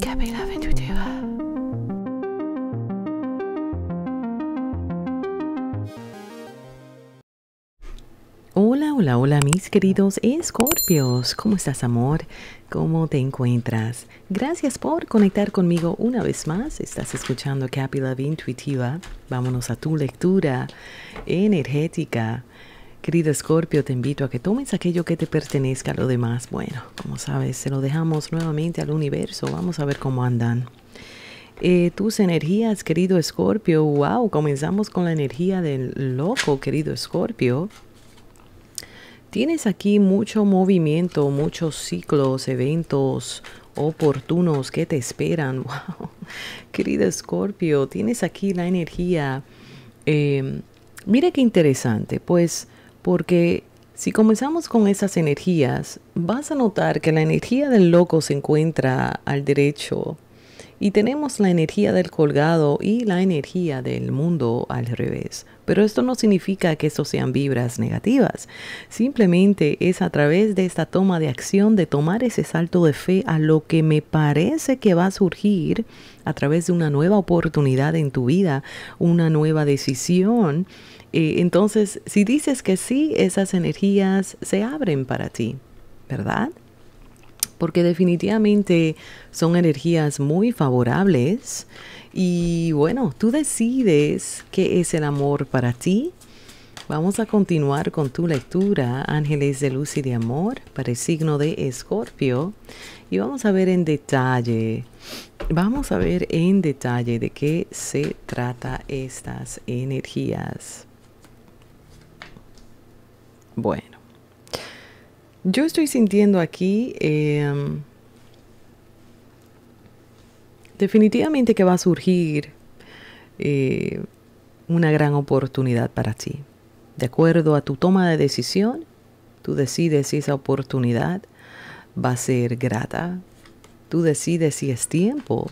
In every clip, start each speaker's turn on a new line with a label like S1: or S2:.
S1: Capilove Intuitiva Hola, hola, hola mis queridos escorpios. ¿Cómo estás amor? ¿Cómo te encuentras? Gracias por conectar conmigo una vez más. Estás escuchando Capilla Intuitiva. Vámonos a tu lectura energética Querido Escorpio, te invito a que tomes aquello que te pertenezca, a lo demás, bueno, como sabes, se lo dejamos nuevamente al universo, vamos a ver cómo andan. Eh, tus energías, querido Escorpio, wow, comenzamos con la energía del loco, querido Escorpio. Tienes aquí mucho movimiento, muchos ciclos, eventos oportunos que te esperan. Wow. Querido Escorpio, tienes aquí la energía. Eh, mira qué interesante, pues porque si comenzamos con esas energías, vas a notar que la energía del loco se encuentra al derecho y tenemos la energía del colgado y la energía del mundo al revés. Pero esto no significa que estos sean vibras negativas. Simplemente es a través de esta toma de acción, de tomar ese salto de fe a lo que me parece que va a surgir a través de una nueva oportunidad en tu vida, una nueva decisión eh, entonces, si dices que sí, esas energías se abren para ti, ¿verdad? Porque definitivamente son energías muy favorables y bueno, tú decides qué es el amor para ti. Vamos a continuar con tu lectura, Ángeles de Luz y de Amor, para el signo de Escorpio. Y vamos a ver en detalle, vamos a ver en detalle de qué se trata estas energías. Bueno, yo estoy sintiendo aquí em, definitivamente que va a surgir eh, una gran oportunidad para ti. De acuerdo a tu toma de decisión, tú decides si esa oportunidad va a ser grata, tú decides si es tiempo,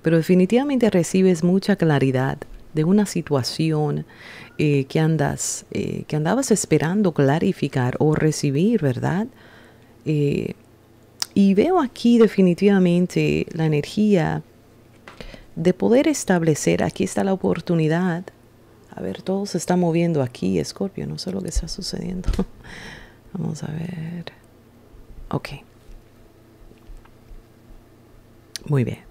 S1: pero definitivamente recibes mucha claridad de una situación eh, que, andas, eh, que andabas esperando clarificar o recibir, ¿verdad? Eh, y veo aquí definitivamente la energía de poder establecer, aquí está la oportunidad. A ver, todo se está moviendo aquí, Escorpio, no sé lo que está sucediendo. Vamos a ver. Ok. Muy bien.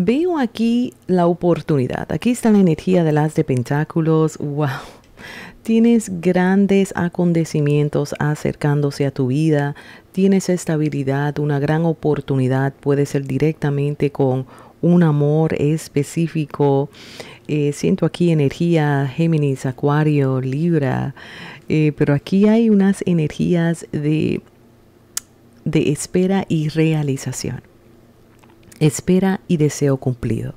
S1: Veo aquí la oportunidad. Aquí está la energía de las de pentáculos. ¡Wow! Tienes grandes acontecimientos acercándose a tu vida. Tienes estabilidad, una gran oportunidad. Puede ser directamente con un amor específico. Eh, siento aquí energía Géminis, Acuario, Libra, eh, pero aquí hay unas energías de, de espera y realización espera y deseo cumplido.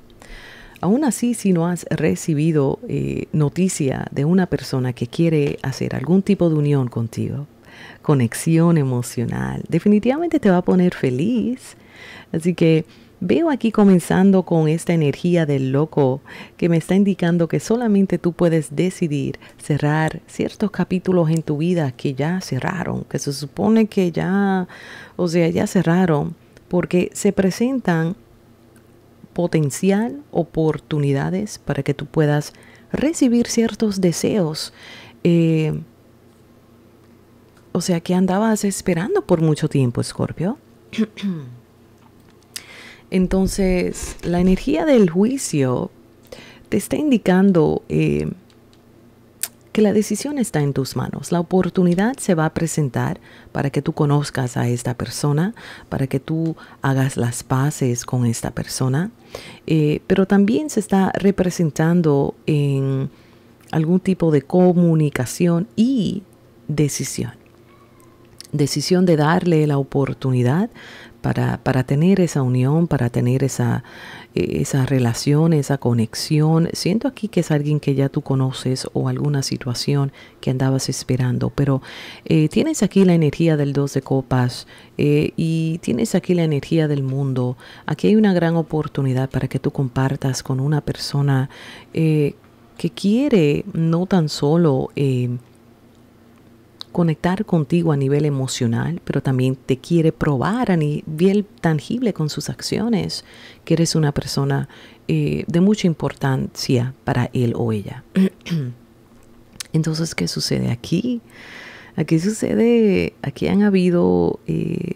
S1: Aún así, si no has recibido eh, noticia de una persona que quiere hacer algún tipo de unión contigo, conexión emocional, definitivamente te va a poner feliz. Así que veo aquí comenzando con esta energía del loco que me está indicando que solamente tú puedes decidir cerrar ciertos capítulos en tu vida que ya cerraron, que se supone que ya, o sea, ya cerraron porque se presentan potencial oportunidades para que tú puedas recibir ciertos deseos. Eh, o sea que andabas esperando por mucho tiempo, Scorpio. Entonces, la energía del juicio te está indicando eh, que la decisión está en tus manos. La oportunidad se va a presentar para que tú conozcas a esta persona, para que tú hagas las paces con esta persona, eh, pero también se está representando en algún tipo de comunicación y decisión decisión de darle la oportunidad para, para tener esa unión, para tener eh, esa, relación, esa conexión. Siento aquí que es alguien que ya tú conoces o alguna situación que andabas esperando, pero eh, tienes aquí la energía del dos de copas eh, y tienes aquí la energía del mundo. Aquí hay una gran oportunidad para que tú compartas con una persona que quiere no tan solo conectar contigo a nivel emocional, pero también te quiere probar a nivel tangible con sus acciones que eres una persona eh, de mucha importancia para él o ella. Entonces, ¿qué sucede aquí? Aquí sucede, aquí han habido... Eh,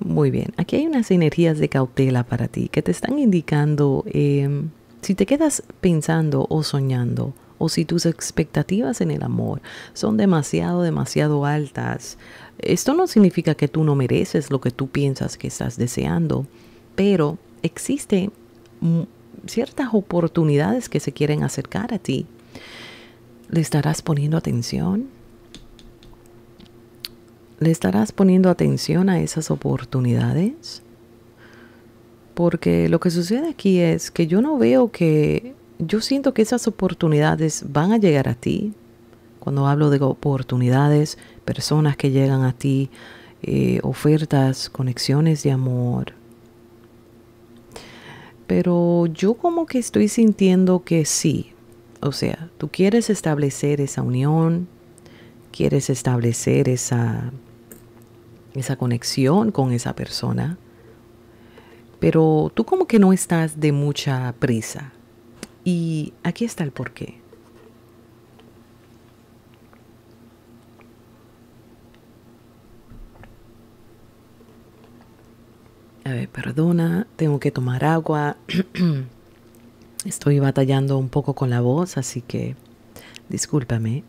S1: muy bien, aquí hay unas energías de cautela para ti que te están indicando eh, si te quedas pensando o soñando o si tus expectativas en el amor son demasiado, demasiado altas. Esto no significa que tú no mereces lo que tú piensas que estás deseando, pero existen ciertas oportunidades que se quieren acercar a ti. ¿Le estarás poniendo atención? ¿Le estarás poniendo atención a esas oportunidades? Porque lo que sucede aquí es que yo no veo que yo siento que esas oportunidades van a llegar a ti. Cuando hablo de oportunidades, personas que llegan a ti, eh, ofertas, conexiones de amor. Pero yo como que estoy sintiendo que sí. O sea, tú quieres establecer esa unión, quieres establecer esa, esa conexión con esa persona, pero tú como que no estás de mucha prisa. Y aquí está el porqué. A ver, perdona, tengo que tomar agua. Estoy batallando un poco con la voz, así que discúlpame.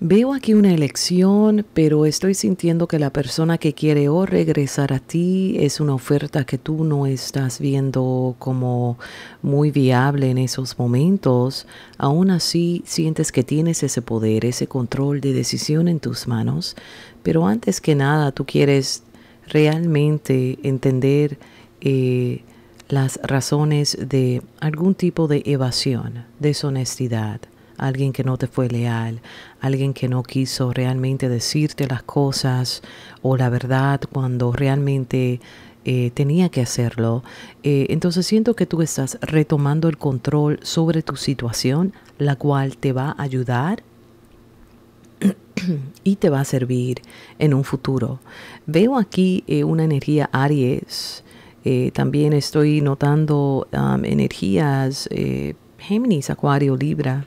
S1: Veo aquí una elección, pero estoy sintiendo que la persona que quiere o regresar a ti es una oferta que tú no estás viendo como muy viable en esos momentos. Aún así, sientes que tienes ese poder, ese control de decisión en tus manos. Pero antes que nada, tú quieres realmente entender eh, las razones de algún tipo de evasión, deshonestidad alguien que no te fue leal, alguien que no quiso realmente decirte las cosas o la verdad cuando realmente eh, tenía que hacerlo. Eh, entonces siento que tú estás retomando el control sobre tu situación, la cual te va a ayudar y te va a servir en un futuro. Veo aquí eh, una energía Aries. también estoy notando energías Géminis, Acuario, Libra.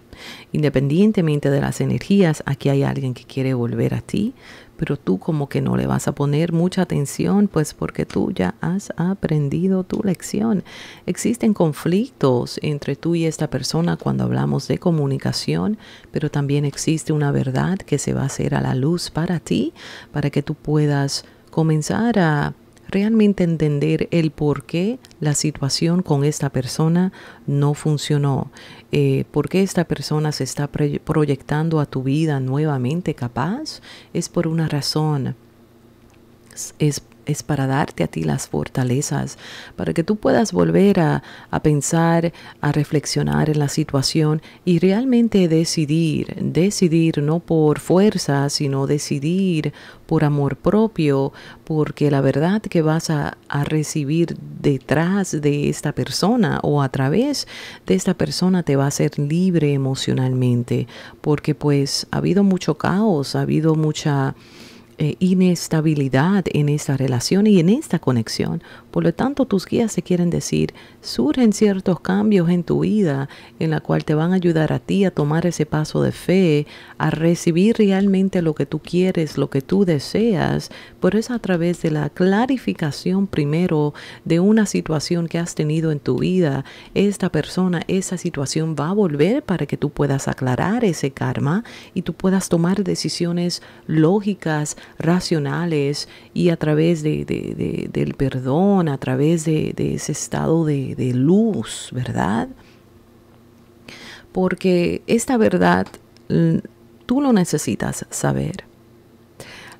S1: Independientemente de las energías, aquí hay alguien que quiere volver a ti, pero tú como que no le vas a poner mucha atención, pues porque tú ya has aprendido tu lección. Existen conflictos entre tú y esta persona cuando hablamos de comunicación, pero también existe una verdad que se va a hacer a la luz para ti, para que tú puedas comenzar a realmente entender el por qué la situación con esta persona no funcionó, eh, por qué esta persona se está proyectando a tu vida nuevamente capaz, es por una razón, es es para darte a ti las fortalezas, para que tú puedas volver a, pensar, a reflexionar en la situación y realmente decidir, decidir no por fuerza, sino decidir por amor propio, porque la verdad que vas a, a, recibir detrás de esta persona o a través de esta persona te va a hacer libre emocionalmente, porque pues ha habido mucho caos, ha habido mucha eh, inestabilidad en esta relación y en esta conexión. Por lo tanto, tus guías se quieren decir, surgen ciertos cambios en tu vida en la cual te van a ayudar a ti a tomar ese paso de fe, a recibir realmente lo que tú quieres, lo que tú deseas, Por eso, a través de la clarificación primero de una situación que has tenido en tu vida. Esta persona, esa situación va a volver para que tú puedas aclarar ese karma y tú puedas tomar decisiones lógicas, racionales y a través de, del perdón, a través de, ese estado de luz, ¿verdad? Porque esta verdad mm, tú lo necesitas saber.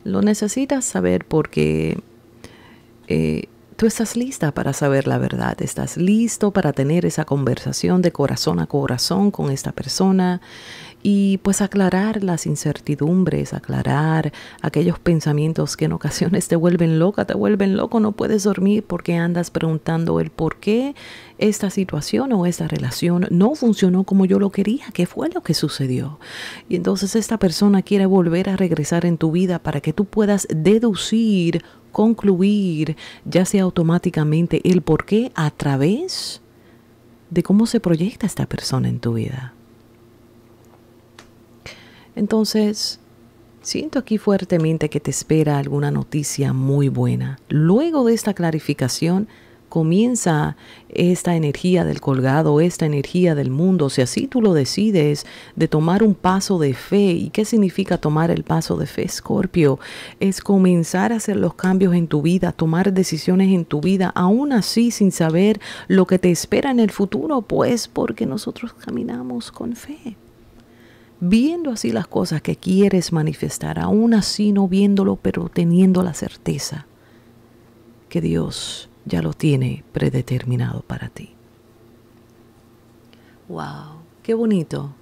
S1: Lo necesitas saber porque eh, Tú estás lista para saber la verdad, estás listo para tener esa conversación de corazón a corazón con esta persona y pues aclarar las incertidumbres, aclarar aquellos pensamientos que en ocasiones te vuelven loca, te vuelven loco, no puedes dormir porque andas preguntando el por qué esta situación o esta relación no funcionó como yo lo quería, qué fue lo que sucedió. Y entonces esta persona quiere volver a regresar en tu vida para que tú puedas deducir concluir ya sea automáticamente el por qué a través de cómo se proyecta esta persona en tu vida. Entonces, siento aquí fuertemente que te espera alguna noticia muy buena. Luego de esta clarificación, comienza esta energía del colgado, esta energía del mundo, si así tú lo decides, de tomar un paso de fe. ¿Y qué significa tomar el paso de fe, Scorpio? Es comenzar a hacer los cambios en tu vida, tomar decisiones en tu vida, aún así sin saber lo que te espera en el futuro, pues porque nosotros caminamos con fe viendo así las cosas que quieres manifestar, aún así no viéndolo, pero teniendo la certeza que Dios ya lo tiene predeterminado para ti. ¡Wow! ¡Qué bonito!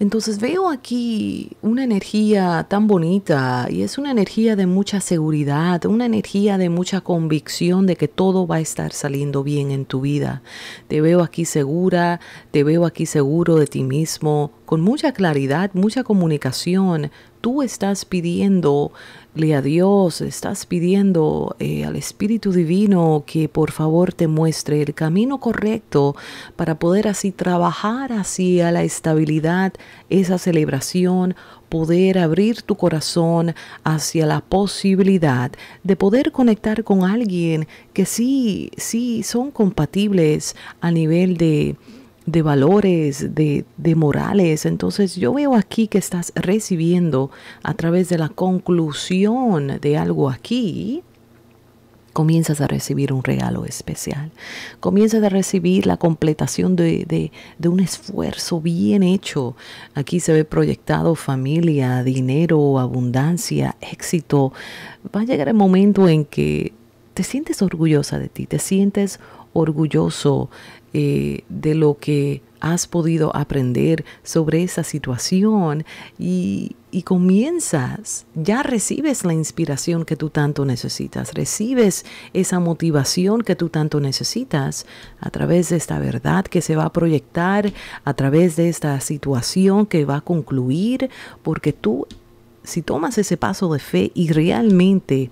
S1: Entonces veo aquí una energía tan bonita y es una energía de mucha seguridad, una energía de mucha convicción de que todo va a estar saliendo bien en tu vida. Te veo aquí segura, te veo aquí seguro de ti mismo, con mucha claridad, mucha comunicación. Tú estás pidiendo le a Dios, estás pidiendo eh, al Espíritu Divino que por favor te muestre el camino correcto para poder así trabajar hacia la estabilidad, esa celebración, poder abrir tu corazón hacia la posibilidad de poder conectar con alguien que sí, sí son compatibles a nivel de de valores, de, de, morales. Entonces yo veo aquí que estás recibiendo a través de la conclusión de algo aquí. Comienzas a recibir un regalo especial. Comienzas a recibir la completación de, de, de un esfuerzo bien hecho. Aquí se ve proyectado familia, dinero, abundancia, éxito. Va a llegar el momento en que te sientes orgullosa de ti, te sientes orgulloso eh, de lo que has podido aprender sobre esa situación y, y, comienzas, ya recibes la inspiración que tú tanto necesitas, recibes esa motivación que tú tanto necesitas a través de esta verdad que se va a proyectar, a través de esta situación que va a concluir, porque tú, si tomas ese paso de fe y realmente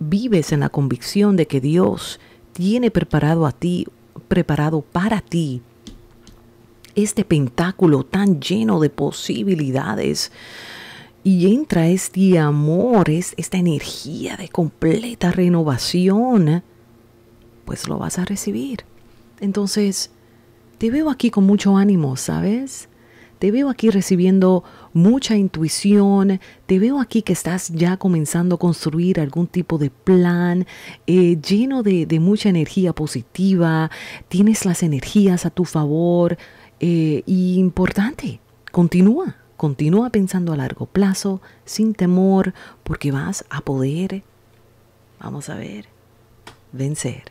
S1: vives en la convicción de que Dios tiene preparado a ti preparado para ti este pentáculo tan lleno de posibilidades. Y entra este amor, esta energía de completa renovación, pues lo vas a recibir. Entonces, te veo aquí con mucho ánimo, ¿sabes? Te veo aquí recibiendo mucha intuición, te veo aquí que estás ya comenzando a construir algún tipo de plan eh, lleno de, mucha energía positiva, tienes las energías a tu favor eh, y importante, continúa, continúa pensando a largo plazo, sin temor, porque vas a poder, vamos a ver, vencer.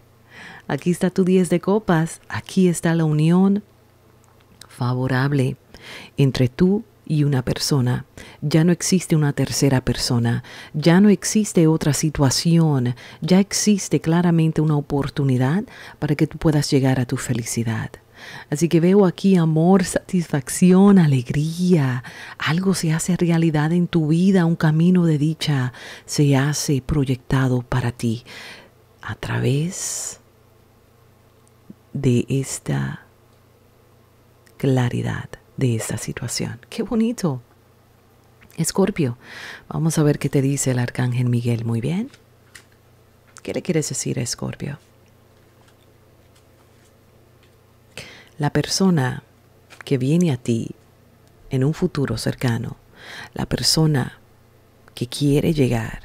S1: Aquí está tu 10 de copas, aquí está la unión favorable entre tú y una persona. Ya no existe una tercera persona, ya no existe otra situación, ya existe claramente una oportunidad para que tú puedas llegar a tu felicidad. Así que veo aquí amor, satisfacción, alegría. Algo se hace realidad en tu vida, un camino de dicha se hace proyectado para ti a través de esta claridad de esta situación. ¡Qué bonito! Escorpio, vamos a ver qué te dice el arcángel Miguel. Muy bien. ¿Qué le quieres decir a Escorpio? La persona que viene a ti en un futuro cercano, la persona que quiere llegar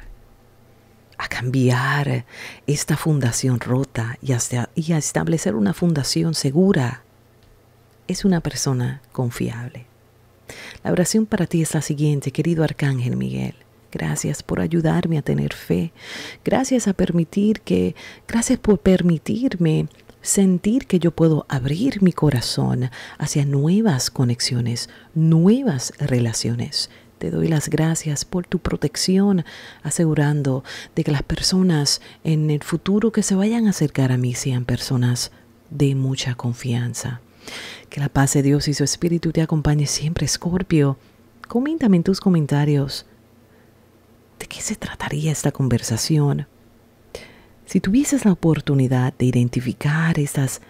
S1: a cambiar esta fundación rota y, y a establecer una fundación segura es una persona confiable. La oración para ti es la siguiente, querido Arcángel Miguel. Gracias por ayudarme a tener fe. Gracias a permitir que, gracias por permitirme sentir que yo puedo abrir mi corazón hacia nuevas conexiones, nuevas relaciones. Te doy las gracias por tu protección, asegurando de que las personas en el futuro que se vayan a acercar a mí sean personas de mucha confianza. Que la paz de Dios y su Espíritu te acompañe siempre, Escorpio. Coméntame en tus comentarios de qué se trataría esta conversación. Si tuvieses la oportunidad de identificar estas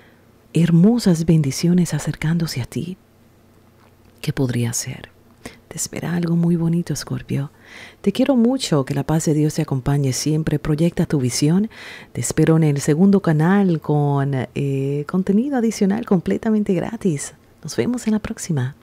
S1: hermosas bendiciones acercándose a ti, ¿qué podría ser? Te espera algo muy bonito, Scorpio. Te quiero mucho, que la paz de Dios te acompañe siempre. Proyecta tu visión. Te espero en el segundo canal con eh, contenido adicional completamente gratis. Nos vemos en la próxima.